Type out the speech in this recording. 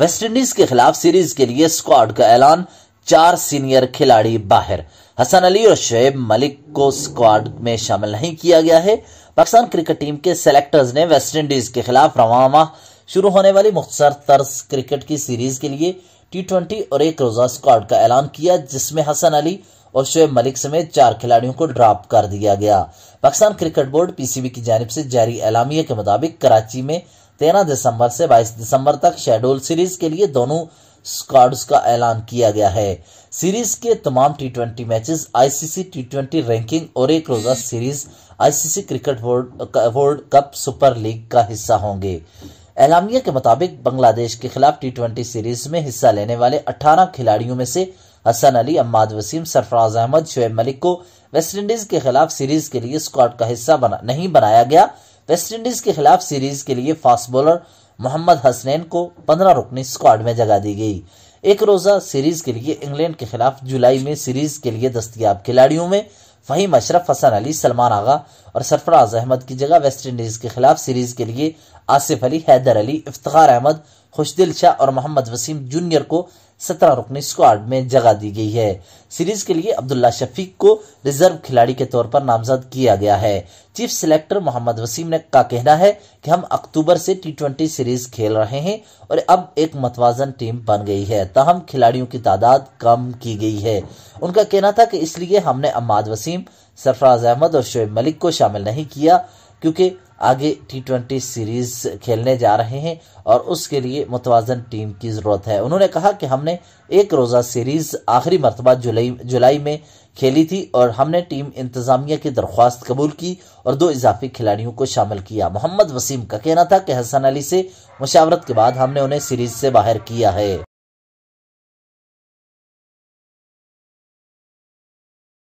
West Indies के खिलाफ series के लिए स्क्वाड का ऐलान चार सीनियर खिलाड़ी बाहर हसन अली और शुएब मलिक को स्क्वाड में शामिल नहीं किया गया है पाकिस्तान क्रिकेट टीम के सेलेक्टर्स ने वेस्टइंडीज के खिलाफ रवाना शुरू होने वाली मुख्तर तर्ज क्रिकेट की सीरीज के लिए टी ट्वेंटी और एक रोजा स्क्वाड का ऐलान किया जिसमें हसन अली और शुएब मलिक समेत चार खिलाड़ियों को ड्रॉप कर दिया गया पाकिस्तान क्रिकेट बोर्ड पीसीबी की जानब से जारी एलामिया के मुताबिक कराची में तेरह दिसंबर से बाईस दिसंबर तक शेड्यूल सीरीज के लिए दोनों स्क्वाड्स का ऐलान किया गया है सीरीज के तमाम T twenty matches ICC T twenty ranking और एक रोजा series ICC cricket world world cup super league का हिस्सा होंगे एलामिया के मुताबिक बांग्लादेश के खिलाफ टी ट्वेंटी सीरीज में हिस्सा लेने वाले 18 खिलाड़ियों में से हसन अली अम्माद वसीम सरफराज अहमद शुएब मलिक को वेस्टइंडीज के खिलाफ सीरीज के लिए स्क्वाड का हिस्सा बना, नहीं बनाया गया वेस्टइंडीज़ के खिलाफ सीरीज के लिए फास्ट बॉलर मोहम्मद हसनैन को पंद्रह रुकनी स्क्वाड में जगह दी गई एक रोज़ा सीरीज़ के लिए इंग्लैंड के खिलाफ जुलाई में सीरीज़ के लिए दस्तियाब खिलाड़ियों में फ़हीम अशरफ हसन अली सलमान आगा और सरफराज अहमद की जगह वेस्टइंडीज के खिलाफ सीरीज के लिए आसिफ अली हैदर अली इफ्तार अहमद खुशदिल शाह और मोहम्मद वसीम जूनियर को सत्रह रुकनी स्क्वाड में जगह दी गई है सीरीज के लिए अब्दुल्ला शफीक को रिजर्व खिलाड़ी के तौर पर नामजद किया गया है चीफ सिलेक्टर मोहम्मद वसीम ने का कहना है कि हम अक्टूबर से टी ट्वेंटी सीरीज खेल रहे हैं और अब एक मतवाजन टीम बन गई है तहम खिलाड़ियों की तादाद कम की गई है उनका कहना था कि इसलिए हमने अम्माद वसीम सरफराज अहमद और शोएब मलिक को शामिल नहीं किया क्योंकि आगे टी ट्वेंटी सीरीज खेलने जा रहे हैं और उसके लिए मुतवाजन टीम की ज़रूरत है उन्होंने कहा कि हमने एक रोज़ा सीरीज़ आखिरी मरतबा जुलाई जुलाई में खेली थी और हमने टीम इंतज़ामिया की दरख्वास्त कबूल की और दो इजाफी खिलाड़ियों को शामिल किया मोहम्मद वसीम का कहना था कि हसन अली से मुशावरत के बाद हमने उन्हें सीरीज़ से बाहर किया है